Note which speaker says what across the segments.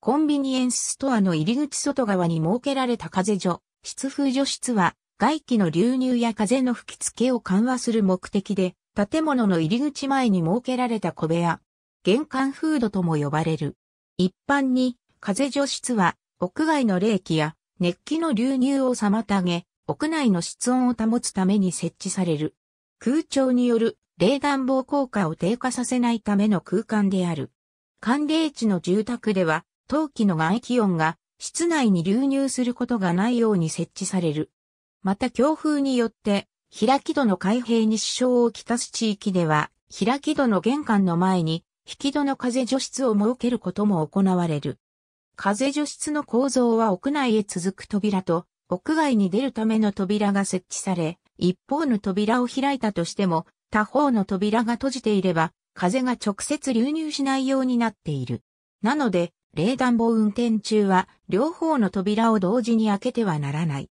Speaker 1: コンビニエンスストアの入り口外側に設けられた風除、湿風除室は、外気の流入や風の吹き付けを緩和する目的で、建物の入り口前に設けられた小部屋、玄関フードとも呼ばれる。一般に、風除室は、屋外の冷気や熱気の流入を妨げ、屋内の室温を保つために設置される。空調による冷暖房効果を低下させないための空間である。寒冷地の住宅では、陶器の外気温が室内に流入することがないように設置される。また強風によって、開き戸の開閉に支障をきたす地域では、開き戸の玄関の前に、引き戸の風除室を設けることも行われる。風除室の構造は屋内へ続く扉と、屋外に出るための扉が設置され、一方の扉を開いたとしても、他方の扉が閉じていれば、風が直接流入しないようになっている。なので、冷暖房運転中は両方の扉を同時に開けてはならない。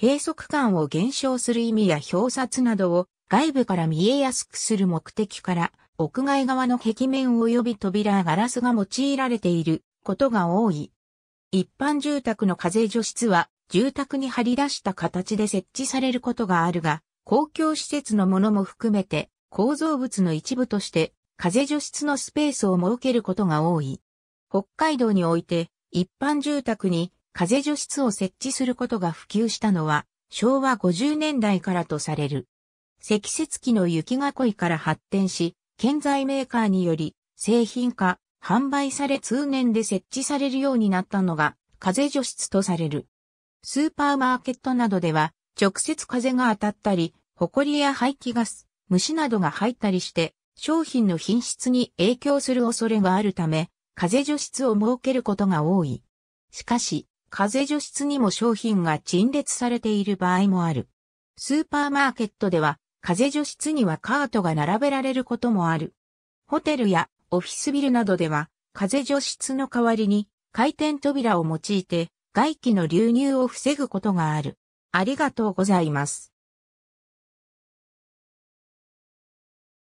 Speaker 1: 閉塞感を減少する意味や表札などを外部から見えやすくする目的から屋外側の壁面及び扉ガラスが用いられていることが多い。一般住宅の風除湿は住宅に張り出した形で設置されることがあるが、公共施設のものも含めて構造物の一部として風除湿のスペースを設けることが多い。北海道において一般住宅に風除湿を設置することが普及したのは昭和50年代からとされる。積雪機の雪囲いから発展し、建材メーカーにより製品化、販売され通年で設置されるようになったのが風除湿とされる。スーパーマーケットなどでは直接風が当たったり、埃や排気ガス、虫などが入ったりして商品の品質に影響する恐れがあるため、風除室を設けることが多い。しかし、風除室にも商品が陳列されている場合もある。スーパーマーケットでは、風除室にはカートが並べられることもある。ホテルやオフィスビルなどでは、風除室の代わりに回転扉を用いて外気の流入を防ぐことがある。ありがとうございます。